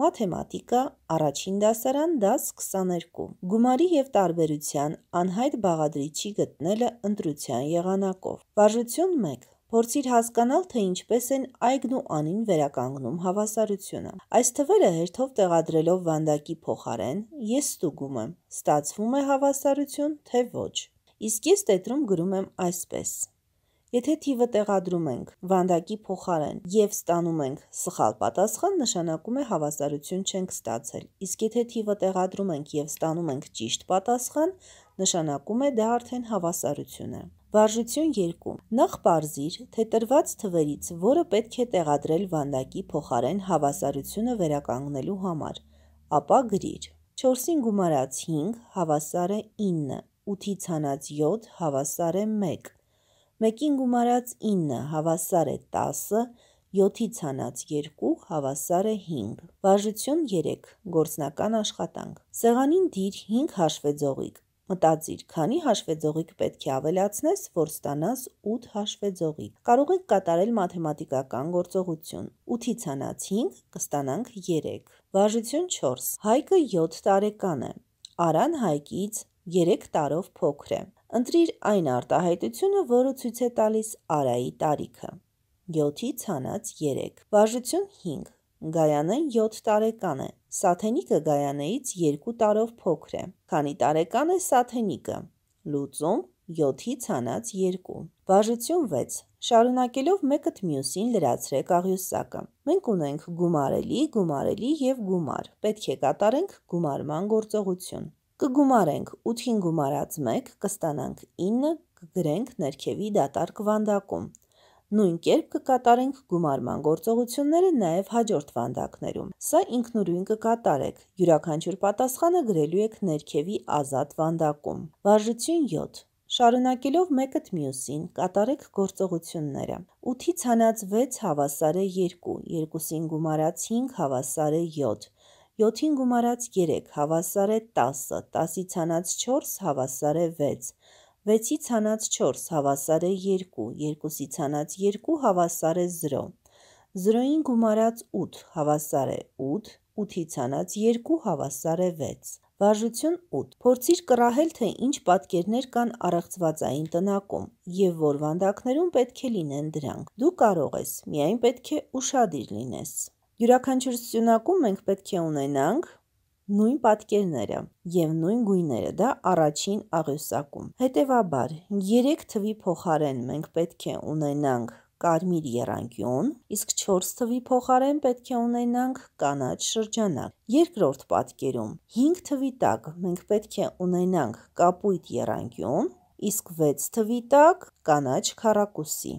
Մաթեմատիկա, առաջին դասարան, դաս 22։ Գումարի եւ տարբերության անհայտ բաղադրիչի գտնելը ընտրության եղանակով։ Բաժություն 1։ Փորձիր հասկանալ, թե ինչպես են այգն ու անին վերականգնում հավասարությունը։ Այս թվերը հերթով տեղադրելով վանդակի փոխարեն ես ստուգում եմ՝ ստացվում է հավասարություն, թե ոչ։ Իսկ ես տետրում գրում եմ այսպես. Եթե թիվը տեղադրում ենք վանդակի փոխարեն եւ ստանում ենք սխալ պատասխան, նշանակում է հավասարություն չենք ստացել։ Իսկ եթե թիվը տեղադրում ենք եւ ստանում ենք ճիշտ պատասխան, նշանակում է դա արդեն հավասարություն է։ Վարժություն 2. Նախ parzիր, թե տրված թվերից որը պետք է տեղադրել վանդակի փոխարեն հավասարությունը վերականգնելու համար, ապա գրիր։ 4-ին գումարած 5 հավասար է 9, 8-ից հանած 7 հավասար է 1, Մեկին գումարած 9 հավասար է 10, 7-ից հանած 2 հավասար է 5։ Վարժություն 3. Գործնական աշխատանք։ Սեղանին դիր 5 հաշվեձողիկ։ Մտածիր, քանի հաշվեձողիկ պետք է ավելացնես, որ ստանաս 8 հաշվեձողիկ։ Կարող եք կատարել մաթեմատիկական գործողություն։ 8-ից հանած 5 կստանանք 3։ Վարժություն 4. Հայկը 7 տարեկան է։ Արան Հայկից 3 տարով փոքր է ընտրիր այն արտահայտությունը, որը ցույց է տալիս Արայի տարիքը։ 7-ից հանած 3։ Վարժություն 5։ Գայանեն 7 տարեկան է։ Սաթենիկը Գայանեից 2 տարով փոքր է։ Քանի տարեկան է Սաթենիկը։ Լուծում 7-ից հանած 2։ Վարժություն 6։ Շարունակելով մեկը մյուսին լրացրեք աղյուսակը։ Մենք ունենք գումարելի, գումարելի եւ գումար։ Պետք է կատարենք գումարման գործողություն կգումարենք 8-ին գումարած 1, կստանանք 9, կգրենք ներքևի դատարկ վանդակում։ Նույն կերպ կկատարենք գումարման գործողությունները նաև հաջորդ վանդակներում։ Սա ինքնուրույն կկատարեք։ Յուրաքանչյուր պատասխանը գրելու եք ներքևի ազատ վանդակում։ Վարժություն 7. Շարունակելով մեկըդ մյուսին, կատարեք գործողությունները։ 8-ից հանած 6 հավասար է 2, 2-ին գումարած 5 հավասար է 7, 7-ին գումարած 3 հավասար է 10, 10-ից հանած 4 հավասար է 6, 6-ից հանած 4 հավասար է 2, 2-ից հանած 2 հավասար է 0, 0-ին գումարած 8 հավասար է 8, 8-ից հանած 2 հավասար է 6։ Վարժություն 8. Փորձիր կռահել, թե ինչ պատկերներ կան առեղծվածային տնակում եւ որ վանդակներում պետք է լինեն դրանք։ Դու կարող ես, միայն պետք է ուշադիր լինես յուրաքանչյուր սյունակում մենք պետք է ունենանք նույն պատկերները եւ նույն գույները դա առաջին աղյուսակում։ Հետևաբար 3 թվի փոխարեն մենք պետք է ունենանք կարմիր երանգյուն, իսկ 4 թվի փոխարեն պետք է ունենանք կանաչ շրջանակ։ Երկրորդ պատկերում 5 թվի տակ մենք պետք է ունենանք կապույտ երանգյուն, իսկ 6 թվի տակ կանաչ քառակուսի։